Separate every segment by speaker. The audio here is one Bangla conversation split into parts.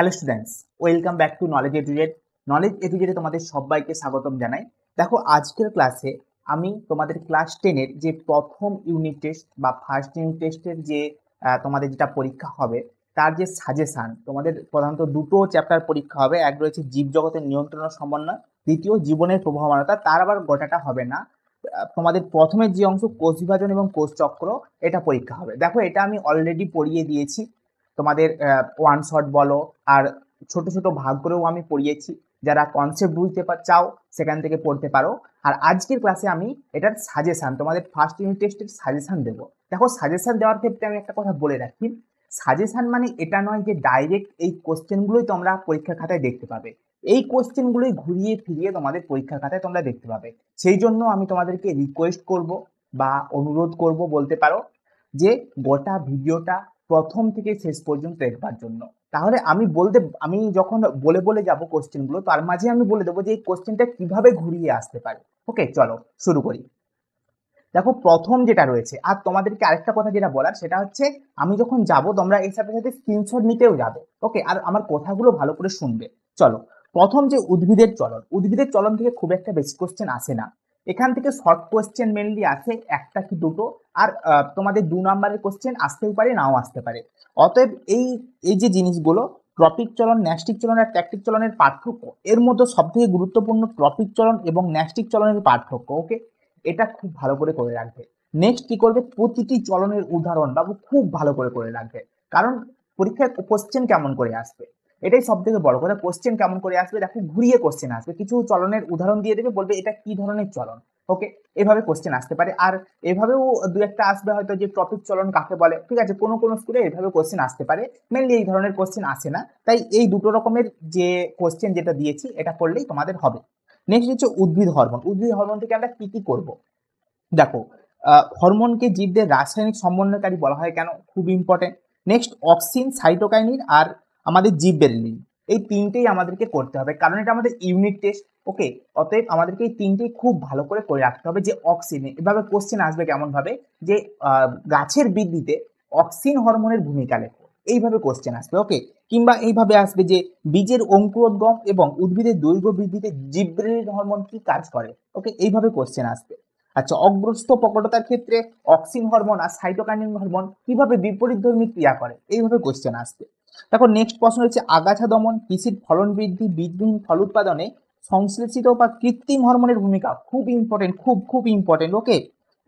Speaker 1: hello students welcome back to Knowledge Educate Knowledge এডুকেটে তোমাদের সবাইকে স্বাগতম জানাই দেখো আজকের ক্লাসে আমি তোমাদের ক্লাস টেনের যে প্রথম ইউনিট টেস্ট বা ফার্স্ট ইউনিট টেস্টের যে তোমাদের যেটা পরীক্ষা হবে তার যে সাজেশান তোমাদের প্রধানত দুটো চ্যাপ্টার পরীক্ষা হবে এক রয়েছে জীবজগতের নিয়ন্ত্রণ ও সমন্বয় দ্বিতীয় জীবনের প্রভাবমানতা তার আবার গোটাটা হবে না তোমাদের প্রথমে যে অংশ কোষ বিভাজন এবং কোষ চক্র এটা পরীক্ষা হবে দেখো এটা আমি অলরেডি পড়িয়ে দিয়েছি তোমাদের ওয়ান শট বলো আর ছোট ছোট ভাগ করেও আমি পড়িয়েছি যারা কনসেপ্ট বুঝতে চাও সেখান থেকে পড়তে পারো আর আজকের ক্লাসে আমি এটার সাজেশান তোমাদের ফার্স্ট ইউনিট টেস্টের সাজেশান দেবো দেখো সাজেশান দেওয়ার ক্ষেত্রে আমি একটা কথা বলে রাখি সাজেশান মানে এটা নয় যে ডাইরেক্ট এই কোশ্চেনগুলোই তোমরা পরীক্ষার খাতায় দেখতে পাবে এই কোশ্চেনগুলোই ঘুরিয়ে ফিরিয়ে তোমাদের পরীক্ষা খাতায় তোমরা দেখতে পাবে সেই জন্য আমি তোমাদেরকে রিকোয়েস্ট করব বা অনুরোধ করব বলতে পারো যে গোটা ভিডিওটা প্রথম থেকে শেষ পর্যন্ত দেখবার জন্য তাহলে আমি বলতে আমি যখন বলে বলে যাব কোশ্চেনগুলো তার মাঝে আমি বলে দেবো যে এই কোশ্চেনটা কিভাবে ঘুরিয়ে আসতে পারে ওকে চলো শুরু করি দেখো প্রথম যেটা রয়েছে আর তোমাদেরকে আরেকটা কথা যেটা বলার সেটা হচ্ছে আমি যখন যাব তোমরা এর সাথে সাথে স্ক্রিনশট নিতেও যাবে ওকে আর আমার কথাগুলো ভালো করে শুনবে চলো প্রথম যে উদ্ভিদের চলন উদ্ভিদের চলন থেকে খুব একটা বেশি কোশ্চেন আসে না এখান থেকে শর্ট কোয়েশ্চেন মেনলি আসে একটা কি দুটো আর তোমাদের দু নম্বরের কোয়েশ্চেন আসতেও পারে নাও আসতে পারে অতএব এই এই যে জিনিসগুলো ট্রপিক চলন ন্যাস্টিক চলন আর ট্যাকটিক চলনের পার্থক্য এর মধ্যে সবথেকে গুরুত্বপূর্ণ ট্রপিক চলন এবং ন্যাস্টিক চলনের পার্থক্য ওকে এটা খুব ভালো করে করে রাখবে নেক্সট কি করবে প্রতিটি চলনের উদাহরণ বাবু খুব ভালো করে করে রাখবে কারণ পরীক্ষায় কোশ্চেন কেমন করে আসবে এটাই সব থেকে বড় কথা কোশ্চেন কেমন করে আসবে দেখো ঘুরিয়ে কোশ্চেন আসবে কিছু চলনের উদাহরণ দিয়ে দেবে বলবে এটা কি ধরনের চলন ওকে এভাবে কোশ্চেন আসতে পারে আর এভাবেও দু একটা আসবে হয়তো যে টপিক চলন কাকে বলে ঠিক আছে কোনো কোনো স্কুলে এভাবে কোশ্চেন আসতে পারে মেনলি এই ধরনের কোশ্চেন আসে না তাই এই দুটো রকমের যে কোশ্চেন যেটা দিয়েছি এটা করলেই তোমাদের হবে নেক্সট হচ্ছে উদ্ভিদ হরমোন উদ্ভিদ হরমোন থেকে আমরা কি কি করবো দেখো হরমোনকে জীবদের রাসায়নিক সমন্বয়কারী বলা হয় কেন খুব ইম্পর্টেন্ট নেক্সট অক্সিন সাইটোকাইনিন আর আমাদের জিপ বেরিলিন এই তিনটেই আমাদেরকে করতে হবে কারণ এটা আমাদের ইউনিট টেস্ট ওকে অতএব আমাদেরকে এই তিনটেই খুব ভালো করে করে রাখতে হবে যে অক্সিজেন এভাবে কোশ্চেন আসবে কেমনভাবে যে গাছের বৃদ্ধিতে অক্সিন হরমোনের ভূমিকা লেখো এইভাবে কোশ্চেন আসবে ওকে কিংবা এইভাবে আসবে যে বীজের অঙ্কুরোদ্গম এবং উদ্ভিদের দৈর্ঘ্য বৃদ্ধিতে জিব্রেলিন হরমোন কি কাজ করে ওকে এইভাবে কোশ্চেন আসবে আচ্ছা অগ্রস্ত প্রকটতার ক্ষেত্রে অক্সিন হরমোন আর সাইটোকাইনিন হরমোন কিভাবে বিপরীতধর্মী ক্রিয়া করে এইভাবে কোশ্চেন আসবে দেখো নেক্সট প্রশ্ন হচ্ছে আগাছা দমন কৃষির ফলন বৃদ্ধি বীজবিহীন ফল উৎপাদনে সংশ্লেষিত বা কৃত্রিম হরমোনের ভূমিকা খুব ইম্পর্টেন্ট খুব খুব ইম্পর্টেন্ট ওকে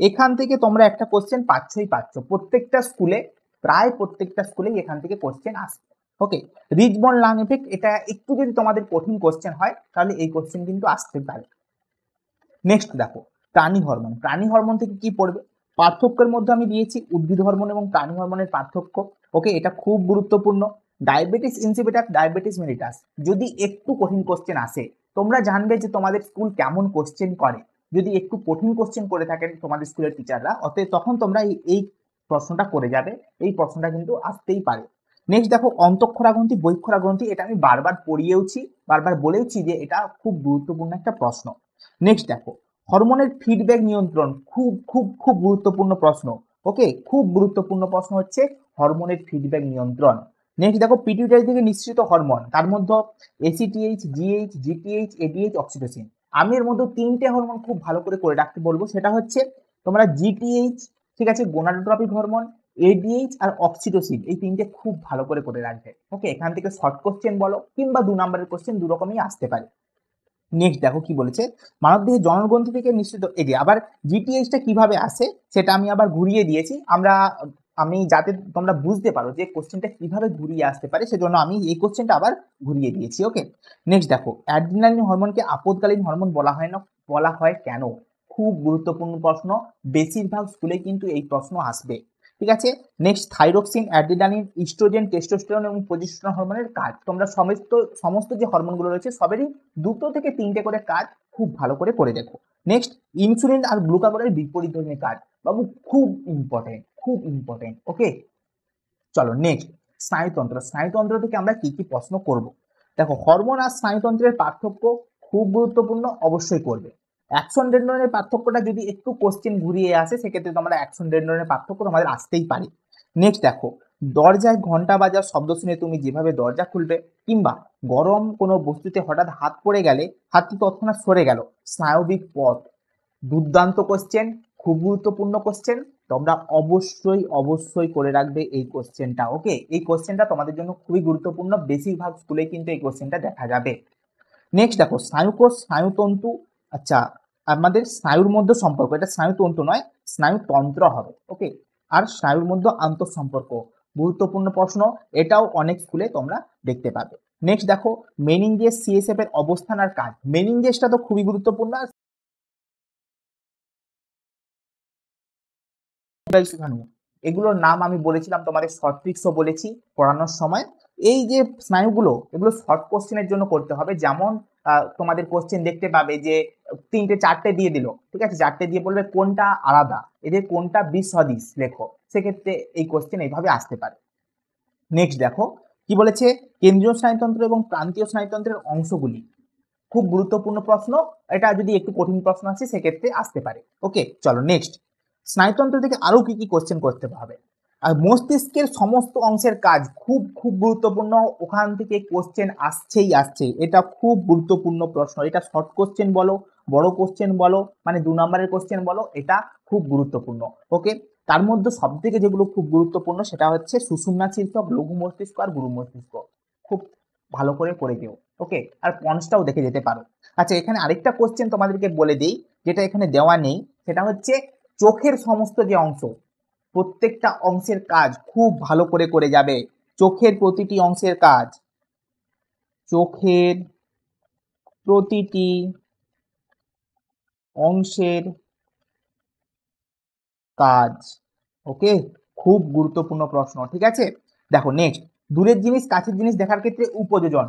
Speaker 1: এখান থেকে তোমরা একটা কোশ্চেন পাচ্ছই পাচ্ছ প্রত্যেকটা স্কুলে প্রায় প্রত্যেকটা স্কুলেই এখান থেকে কোশ্চেন আসবে ওকে রিজবন লাং এফেক্ট এটা একটু যদি তোমাদের কঠিন কোশ্চেন হয় তাহলে এই কোশ্চেন কিন্তু আসতে পারে নেক্সট দেখো প্রাণী হরমোন প্রাণী হরমোন থেকে কি পড়বে পার্থক্যের মধ্যে আমি দিয়েছি উদ্ভিদ হরমোন এবং প্রাণী হরমোনের পার্থক্য ওকে এটা খুব গুরুত্বপূর্ণ ডায়াবেটিস ইনসিপিটাস ডায়াবেটিস মেলিটাস যদি একটু কঠিন কোশ্চেন আসে তোমরা জানবে যে তোমাদের স্কুল কেমন কোশ্চেন করে যদি একটু কঠিন কোশ্চেন করে থাকেন তোমাদের স্কুলের টিচাররা অতএব তখন তোমরা এই প্রশ্নটা করে যাবে এই প্রশ্নটা কিন্তু আসতেই পারে নেক্সট দেখো অন্তঃক্ষরা গ্রন্থি বৈক্ষরা গ্রন্থি এটা আমি বারবার পড়িয়েওছি বারবার বলেওছি যে এটা খুব গুরুত্বপূর্ণ একটা প্রশ্ন নেক্সট দেখো হরমোনের ফিডব্যাক নিয়ন্ত্রণ খুব খুব খুব গুরুত্বপূর্ণ প্রশ্ন ওকে খুব গুরুত্বপূর্ণ প্রশ্ন হচ্ছে হরমোনের ফিডব্যাক নিয়ন্ত্রণ নেক্সট দেখো পিটিউটারি থেকে নিঃসৃত হরমোন তার মধ্যে ACTH GH GTH ADH oxytocin আমি এর মধ্যে তিনটে হরমোন খুব ভালো করে করে রাখতে বলবো সেটা হচ্ছে তোমরা জিটিএইচ ঠিক আছে গোনাডোট্রপিক হরমোন এডিএইচ আর অক্সিটোসিন এই তিনটে খুব ভালো করে করে রাখবে ওকে এখান থেকে শর্ট কোশ্চেন বলো কিংবা দু নম্বরের কোশ্চেন দু রকমই আসতে পারে নেক্সট দেখো কি বলেছে মানব দেহে জনগ্রন্থি থেকে নিশ্চিত এটি আবার জিটিএইচটা কিভাবে আসে সেটা আমি আবার ঘুরিয়ে দিয়েছি আমরা আমি যাতে তোমরা বুঝতে পারো যে কোশ্চেনটা কিভাবে ঘুরিয়ে আসতে পারে সেজন্য আমি এই কোশ্চেনটা আবার ঘুরিয়ে দিয়েছি ওকে নেক্সট দেখো অ্যাড্রিনালিন হরমোনকে আপদকালীন হরমোন বলা হয় না বলা হয় কেন খুব গুরুত্বপূর্ণ প্রশ্ন বেশিরভাগ স্কুলে কিন্তু এই প্রশ্ন আসবে ঠিক আছে নেক্সট থাইরোক্সিন অ্যাডিডানিন ইস্ট্রোজেন টেস্টোস্টেরন এবং প্রজেস্টেরন হরমোনের কাজ তোমরা সমস্ত সমস্ত যে হরমোনগুলো রয়েছে সবেরই দুটো থেকে তিনটে করে কাজ খুব ভালো করে করে দেখো নেক্সট ইনসুলিন আর গ্লুকাগনের বিপরীত ধরনের কাজ বাবু খুব ইম্পর্টেন্ট খুব ইম্পর্টেন্ট ওকে চলো নেক্সট স্নায়ুতন্ত্র স্নায়ুতন্ত্র থেকে আমরা কি কি প্রশ্ন করব দেখো হরমোন আর স্নায়ুতন্ত্রের পার্থক্য খুব গুরুত্বপূর্ণ অবশ্যই করবে অ্যাকশন ডেন্ডনের পার্থক্যটা যদি একটু কোশ্চেন ঘুরিয়ে আসে সেক্ষেত্রে আমরা অ্যাকশন ডেন্ডনের পার্থক্য তোমাদের আসতেই পারে নেক্সট দেখো দরজায় ঘন্টা বাজার শব্দ শুনে তুমি যেভাবে দরজা খুলবে কিংবা গরম কোনো বস্তুতে হঠাৎ হাত পড়ে গেলে হাতটি তৎক্ষণাৎ সরে গেল স্নায়বিক পথ দুর্দান্ত কোশ্চেন খুব গুরুত্বপূর্ণ কোশ্চেন তোমরা অবশ্যই অবশ্যই করে রাখবে এই কোশ্চেনটা ওকে এই কোশ্চেনটা তোমাদের জন্য খুবই গুরুত্বপূর্ণ বেশিরভাগ স্কুলে কিন্তু এই কোশ্চেনটা দেখা যাবে নেক্সট দেখো স্নায়ুকোষ স্নায়ুতন্তু আচ্ছা আমাদের স্নায়ুর মধ্যে সম্পর্ক এটা স্নায়ুতন্তু নয় স্নায়ুতন্ত্র হবে ওকে আর স্নায়ুর মধ্যে আন্তঃসম্পর্ক গুরুত্বপূর্ণ প্রশ্ন এটাও অনেক স্কুলে তোমরা দেখতে পাবে নেক্সট দেখো মেনিনজেস সিএসএফ এর অবস্থান আর কাজ মেনিনজেসটা তো খুবই গুরুত্বপূর্ণ স্নায়ু এগুলোর নাম আমি বলেছিলাম তোমাদের শর্ট ট্রিক্সও বলেছি পড়ানোর সময় এই যে স্নায়ুগুলো এগুলো শর্ট কোশ্চেনের জন্য করতে হবে যেমন তোমাদের কোশ্চেন দেখতে পাবে যে তিনটে চারটে দিয়ে দিল ঠিক আছে চারটে দিয়ে বলবে কোনটা আলাদা এদের কোনটা বিসদৃশ লেখো সেক্ষেত্রে এই কোশ্চেন এইভাবে আসতে পারে নেক্সট দেখো কি বলেছে কেন্দ্রীয় স্নায়ুতন্ত্র এবং প্রান্তীয় স্নায়ুতন্ত্রের অংশগুলি খুব গুরুত্বপূর্ণ প্রশ্ন এটা যদি একটু কঠিন প্রশ্ন আছে সেক্ষেত্রে আসতে পারে ওকে চলো নেক্সট স্নায়ুতন্ত্র থেকে আরও কী কী কোশ্চেন করতে হবে আর মস্তিষ্কের সমস্ত অংশের কাজ খুব খুব গুরুত্বপূর্ণ ওখান থেকে কোশ্চেন আসছেই আসছেই এটা খুব গুরুত্বপূর্ণ প্রশ্ন এটা শর্ট কোশ্চেন বলো বড় কোশ্চেন বলো মানে দু নম্বরের কোশ্চেন বলো এটা খুব গুরুত্বপূর্ণ ওকে তার মধ্যে সব থেকে যেগুলো খুব গুরুত্বপূর্ণ সেটা হচ্ছে সুষুম্না শীর্ষক লঘু মস্তিষ্ক আর গুরু মস্তিষ্ক খুব ভালো করে করে দিও ওকে আর পঞ্চটাও দেখে যেতে পারো আচ্ছা এখানে আরেকটা কোশ্চেন তোমাদেরকে বলে দিই যেটা এখানে দেওয়া নেই সেটা হচ্ছে চোখের সমস্ত যে অংশ প্রত্যেকটা অংশের কাজ খুব ভালো করে করে যাবে চোখের প্রতিটি অংশের কাজ চোখের প্রতিটি অংশের কাজ ওকে খুব গুরুত্বপূর্ণ প্রশ্ন ঠিক আছে দেখো নেক্সট দূরের জিনিস কাছের জিনিস দেখার ক্ষেত্রে উপযোজন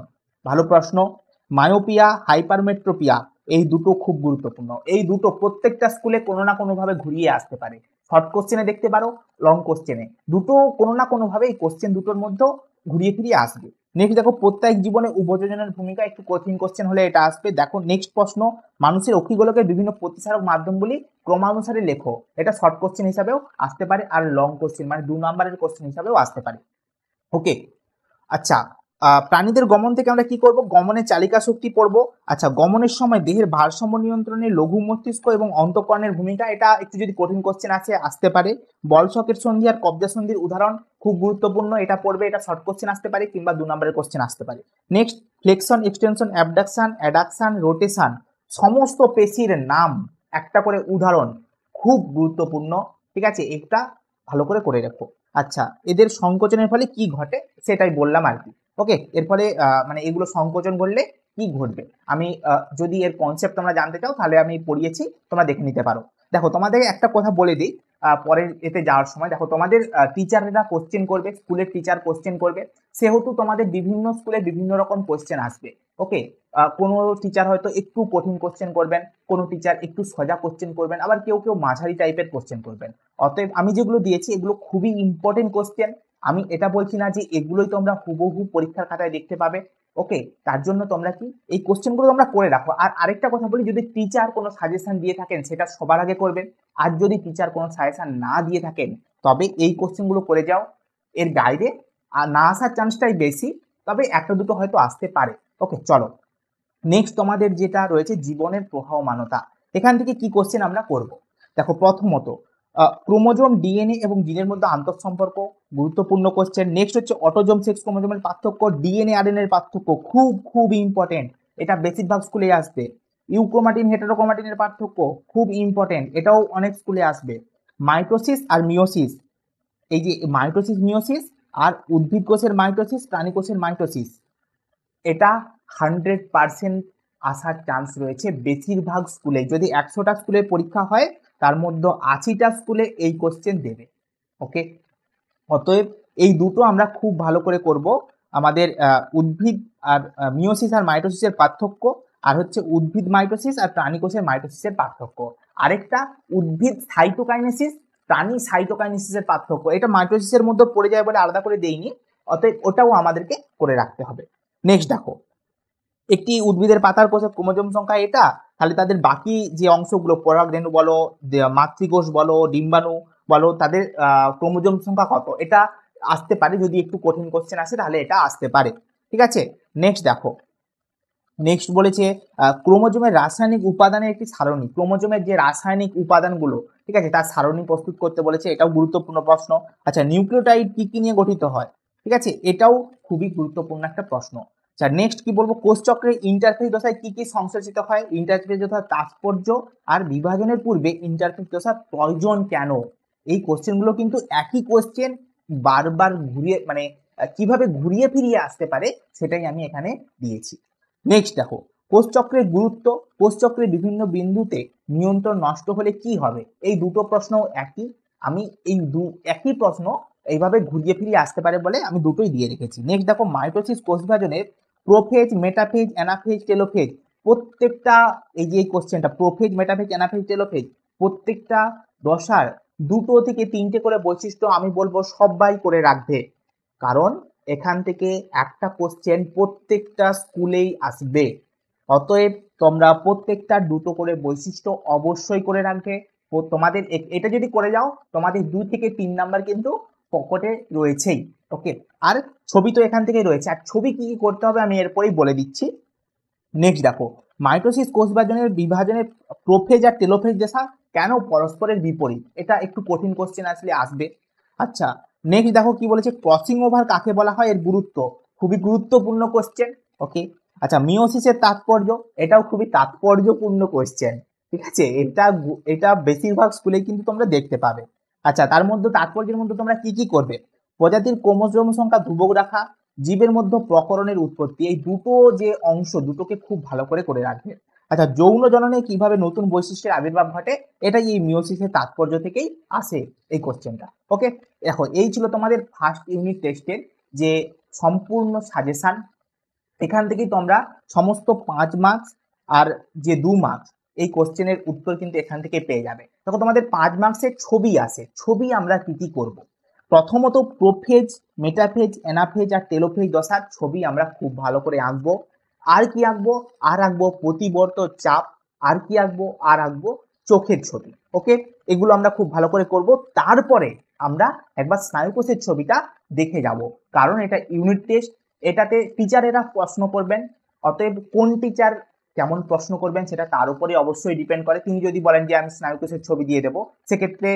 Speaker 1: ভালো প্রশ্ন মায়োপিয়া হাইপারমেট্রোপিয়া এই দুটো খুব গুরুত্বপূর্ণ এই দুটো প্রত্যেকটা স্কুলে কোনো না কোনোভাবে ঘুরিয়ে আসতে পারে শর্ট কোশ্চেনে দেখতে পারো লং কোশ্চেনে দুটো কোনো না কোনোভাবে এই কোশ্চেন দুটোর মধ্যেও ঘুরিয়ে ফিরিয়ে আসবে নেক্সট দেখো প্রত্যেক জীবনে উপযোজনের ভূমিকা একটু কঠিন কোশ্চেন হলে এটা আসবে দেখো নেক্সট প্রশ্ন মানুষের অক্ষিগোলকের বিভিন্ন প্রতিসারক মাধ্যমগুলি ক্রমানুসারে লেখো এটা শর্ট কোশ্চেন হিসাবেও আসতে পারে আর লং কোশ্চেন মানে দু নম্বরের কোশ্চেন হিসাবেও আসতে পারে ওকে আচ্ছা প্রাণীদের গমন থেকে আমরা কি করব গমনের চালিকা শক্তি পড়ব আচ্ছা গমনের সময় দেহের ভারসাম্য নিয়ন্ত্রণে লঘু মস্তিষ্ক এবং অন্তকরণের ভূমিকা এটা একটু যদি কঠিন কোশ্চেন আছে আসতে পারে বলশকের সন্ধি আর কব্জা সন্ধির উদাহরণ খুব গুরুত্বপূর্ণ এটা পড়বে এটা শর্ট কোশ্চেন আসতে পারে কিংবা দু নম্বরের কোশ্চেন আসতে পারে next flexion extension abduction adduction rotation সমস্ত পেশির নাম একটা করে উদাহরণ খুব গুরুত্বপূর্ণ ঠিক আছে এটা ভালো করে করে রাখো আচ্ছা এদের সংকোচনের ফলে কি ঘটে সেটাই বললাম আর কি ওকে এর ফলে মানে এগুলো সংকোচন করলে কি ঘটবে আমি যদি এর কনসেপ্ট তোমরা জানতে চাও তাহলে আমি পড়িয়েছি তোমরা দেখে নিতে পারো দেখো তোমাদের একটা কথা বলে দিই পরের এতে যাওয়ার সময় দেখো তোমাদের টিচাররা কোশ্চেন করবে স্কুলের টিচার কোশ্চেন করবে সেহেতু তোমাদের বিভিন্ন স্কুলে বিভিন্ন রকম কোশ্চেন আসবে ওকে কোনো টিচার হয়তো একটু কঠিন কোশ্চেন করবেন কোনো টিচার একটু সোজা কোশ্চেন করবেন আবার কেউ কেউ মাঝারি টাইপের কোশ্চেন করবেন অতএব আমি যেগুলো দিয়েছি এগুলো খুবই ইম্পর্টেন্ট কোশ্চেন আমি এটা বলছি না যে এগুলোই তোমরা হুবহু পরীক্ষার খাতায় দেখতে পাবে ওকে তার জন্য তোমরা কি এই কোশ্চেনগুলো তোমরা করে রাখো আর আরেকটা কথা বলি যদি টিচার কোনো সাজেশন দিয়ে থাকেন সেটা সবার আগে করবেন আর যদি টিচার কোনো সাজেশন না দিয়ে থাকেন তবে এই কোশ্চেনগুলো করে যাও এর গাইডে আর না আসার চান্সটাই বেশি তবে একটা দুটো হয়তো আসতে পারে ওকে চলো নেক্সট তোমাদের যেটা রয়েছে জীবনের মানতা এখান থেকে কি কোশ্চেন আমরা করব দেখো প্রথমত ক্রোমোজোম ডিএনএ এবং জিনের মধ্যে আন্তঃসম্পর্ক গুরুত্বপূর্ণ কোশ্চেন নেক্সট হচ্ছে অটোজোম সেক্স ক্রোমোজোমের পার্থক্য ডিএনএ এর পার্থক্য খুব খুব ইম্পর্টেন্ট এটা বেশিরভাগ স্কুলে আসবে ইউক্রোমাটিন হেটারোক্রোমাটিনের পার্থক্য খুব ইম্পর্টেন্ট এটাও অনেক স্কুলে আসবে মাইটোসিস আর মিওসিস এই যে মাইটোসিস মিওসিস আর উদ্ভিদ কোষের মাইটোসিস প্রাণী কোষের মাইটোসিস এটা হান্ড্রেড পারসেন্ট আসার চান্স রয়েছে বেশিরভাগ স্কুলে যদি একশোটা স্কুলে পরীক্ষা হয় তার মধ্যে আশিটা স্কুলে এই কোশ্চেন দেবে ওকে অতএব এই দুটো আমরা খুব ভালো করে করব আমাদের উদ্ভিদ আর মিওসিস আর মাইটোসিসের পার্থক্য আর হচ্ছে উদ্ভিদ মাইটোসিস আর প্রাণীকোষের মাইটোসিসের পার্থক্য আরেকটা উদ্ভিদ সাইটোকাইনেসিস প্রাণী সাইটোকাইনেসিসের পার্থক্য এটা মাইটোসিসের মধ্যে পড়ে যায় বলে আলাদা করে দেইনি অতএব ওটাও আমাদেরকে করে রাখতে হবে নেক্সট দেখো একটি উদ্ভিদের পাতার কোষে ক্রোমোজোম সংখ্যা এটা তাহলে তাদের বাকি যে অংশগুলো পরাগরেণু বলো মাতৃকোষ বলো ডিম্বাণু বলো তাদের ক্রোমোজোম সংখ্যা কত এটা আসতে পারে যদি একটু কঠিন কোশ্চেন আসে তাহলে এটা আসতে পারে ঠিক আছে নেক্সট দেখো নেক্সট বলেছে ক্রোমোজোমের রাসায়নিক উপাদানের একটি সারণী ক্রোমোজোমের যে রাসায়নিক উপাদানগুলো ঠিক আছে তার সারণী প্রস্তুত করতে বলেছে এটাও গুরুত্বপূর্ণ প্রশ্ন আচ্ছা নিউক্লিওটাইড কি কি নিয়ে গঠিত হয় ঠিক আছে এটাও খুবই গুরুত্বপূর্ণ একটা প্রশ্ন আচ্ছা নেক্সট কি বলবো কোষচক্রের ইন্টারফেস দশায় কি কি সংশ্লেষিত হয় ইন্টারফেস দশা তাৎপর্য আর বিভাজনের পূর্বে ইন্টারফেস দশা প্রয়োজন কেন এই কোশ্চেনগুলো কিন্তু একই কোশ্চেন বারবার ঘুরিয়ে মানে কিভাবে ঘুরিয়ে ফিরিয়ে আসতে পারে সেটাই আমি এখানে দিয়েছি নেক্সট দেখো কোষচক্রের গুরুত্ব কোষচক্রের বিভিন্ন বিন্দুতে নিয়ন্ত্রণ নষ্ট হলে কি হবে এই দুটো প্রশ্ন একই আমি এই দু একই প্রশ্ন এইভাবে ঘুরিয়ে ফিরিয়ে আসতে পারে বলে আমি দুটোই দিয়ে রেখেছি নেক্সট দেখো মাইটোসিস কোষবিভাজনের প্রোফেজ মেটাফেজ অ্যানাফেজ টেলোফেজ প্রত্যেকটা এই যে কোশ্চেনটা প্রোফেজ মেটাফেজ অ্যানাফেজ টেলোফেজ প্রত্যেকটা দশার দুটো থেকে তিনটে করে বৈশিষ্ট্য আমি বলবো সবাই করে রাখবে কারণ এখান থেকে একটা কোশ্চেন প্রত্যেকটা স্কুলেই আসবে অতএব তোমরা প্রত্যেকটা দুটো করে বৈশিষ্ট্য অবশ্যই করে রাখবে তোমাদের এটা যদি করে যাও তোমাদের দুই থেকে তিন নাম্বার কিন্তু পকেটে রয়েছেই ওকে আর ছবি তো এখান থেকে রয়েছে আর ছবি কি কি করতে হবে আমি এরপরেই বলে দিচ্ছি নেক্সট দেখো মাইটোসিস কোষ বিভাজনের বিভাজনের প্রোফেজ আর টেলোফেজ দেশা কেন পরস্পরের বিপরীত এটা একটু কঠিন কোশ্চেন আসলে আসবে আচ্ছা নেক্সট দেখো কি বলেছে ক্রসিং ওভার কাকে বলা হয় এর গুরুত্ব খুবই গুরুত্বপূর্ণ কোশ্চেন ওকে আচ্ছা মিওসিসের তাৎপর্য এটাও খুবই তাৎপর্যপূর্ণ কোশ্চেন ঠিক আছে এটা এটা বেশিরভাগ স্কুলে কিন্তু তোমরা দেখতে পাবে আচ্ছা তার মধ্যে তাৎপর্যের মধ্যে তোমরা কি কি করবে প্রজাতির ক্রোমোজোম সংখ্যা ধ্রুবক রাখা জীবের মধ্যে প্রকরণের উৎপত্তি এই দুটো যে অংশ দুটোকে খুব ভালো করে করে রাখবে আচ্ছা যৌন জননে কিভাবে নতুন বৈশিষ্ট্যের আবির্ভাব ঘটে এটাই এই মিওসিসের তাৎপর্য থেকেই আসে এই কোশ্চেনটা ওকে দেখো এই ছিল তোমাদের ফার্স্ট ইউনিট টেস্টের যে সম্পূর্ণ সাজেশান এখান থেকেই তোমরা সমস্ত পাঁচ মার্কস আর যে দু মার্কস এই কোশ্চেনের উত্তর কিন্তু এখান থেকে পেয়ে যাবে তখন তোমাদের পাঁচ মার্কসের ছবি আসে ছবি আমরা কি কি করবো প্রথমত প্রোফেজ মেটাফেজ অ্যানাফেজ আর টেলোফেজ দশার ছবি আমরা খুব ভালো করে আঁকবো আর কি আঁকবো আর আঁকবো প্রতিবর্ত চাপ আর কি আঁকবো আর আঁকবো চোখের ছবি ওকে এগুলো আমরা খুব ভালো করে করব তারপরে আমরা একবার স্নায়ুকোষের ছবিটা দেখে যাব কারণ এটা ইউনিট টেস্ট এটাতে টিচারেরা প্রশ্ন করবেন অতএব কোন টিচার কেমন প্রশ্ন করবেন সেটা তার উপরে অবশ্যই ডিপেন্ড করে তিনি যদি বলেন যে আমি স্নায়ুকোষের ছবি দিয়ে দেবো সেক্ষেত্রে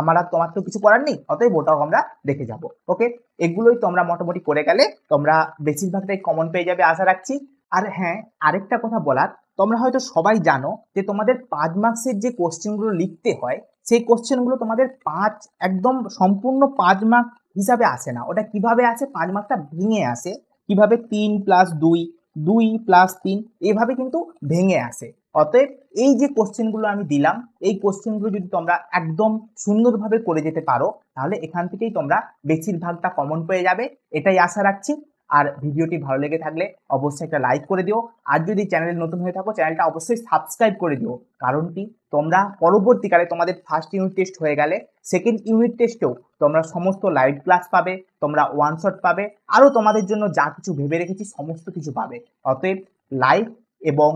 Speaker 1: আমার আর তোমার তো কিছু করার নেই অতএব ওটাও আমরা দেখে যাব ওকে এগুলোই তোমরা মোটামুটি করে গেলে তোমরা বেশিরভাগটাই কমন পেয়ে যাবে আশা রাখছি আর হ্যাঁ আরেকটা কথা বলার তোমরা হয়তো সবাই জানো যে তোমাদের পাঁচ মার্কসের যে কোশ্চেনগুলো লিখতে হয় সেই কোশ্চেনগুলো তোমাদের পাঁচ একদম সম্পূর্ণ পাঁচ মার্ক হিসাবে আসে না ওটা কিভাবে আসে পাঁচ মার্কটা ভেঙে আসে কিভাবে তিন প্লাস দুই দুই প্লাস তিন এইভাবে কিন্তু ভেঙে আসে অতএব এই যে কোশ্চেনগুলো আমি দিলাম এই কোশ্চেনগুলো যদি তোমরা একদম সুন্দরভাবে করে যেতে পারো তাহলে এখান থেকেই তোমরা বেশিরভাগটা কমন পেয়ে যাবে এটাই আশা রাখছি আর ভিডিওটি ভালো লেগে থাকলে অবশ্যই একটা লাইক করে দিও আর যদি চ্যানেল নতুন হয়ে থাকো চ্যানেলটা অবশ্যই সাবস্ক্রাইব করে দিও কারণ কি তোমরা পরবর্তীকালে তোমাদের ফার্স্ট ইউনিট টেস্ট হয়ে গেলে সেকেন্ড ইউনিট টেস্টেও তোমরা সমস্ত লাইভ ক্লাস পাবে তোমরা ওয়ান শট পাবে আরও তোমাদের জন্য যা কিছু ভেবে রেখেছি সমস্ত কিছু পাবে অতএব লাইক এবং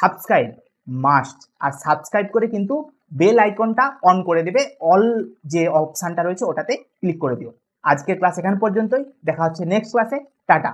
Speaker 1: সাবস্ক্রাইব মাস্ট আর সাবস্ক্রাইব করে কিন্তু বেল আইকনটা অন করে দেবে অল যে অপশানটা রয়েছে ওটাতে ক্লিক করে দিও আজকের ক্লাস এখান পর্যন্তই দেখা হচ্ছে নেক্সট ক্লাসে টাটা